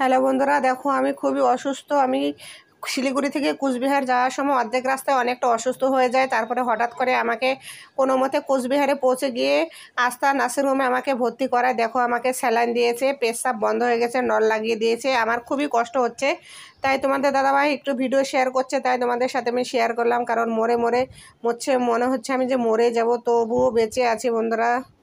hello বন্ধুরা দেখো আমি খুবই অসুস্থ আমি শিলিগুড়ি থেকে কোচবিহার যাওয়ার সময় অর্ধেক রাস্তায় অনেকটা অসুস্থ হয়ে যায় তারপরে হঠাৎ করে আমাকে কোনো মতে কোচবিহারে পৌঁছে গিয়ে আস্থা নার্সিংহোমে আমাকে ভর্তি করায় দেখো আমাকে স্যালাইন দিয়েছে পেশাব বন্ধ হয়ে গেছে নল লাগিয়ে দিয়েছে আমার খুবই কষ্ট হচ্ছে তাই তোমাদের দাদাভাই একটু ভিডিও শেয়ার করছে তাই তোমাদের সাথে আমি শেয়ার করলাম কারণ মরে মরে মরছে মনে হচ্ছে আমি যে মরে যাব তবুও বেঁচে আছি বন্ধুরা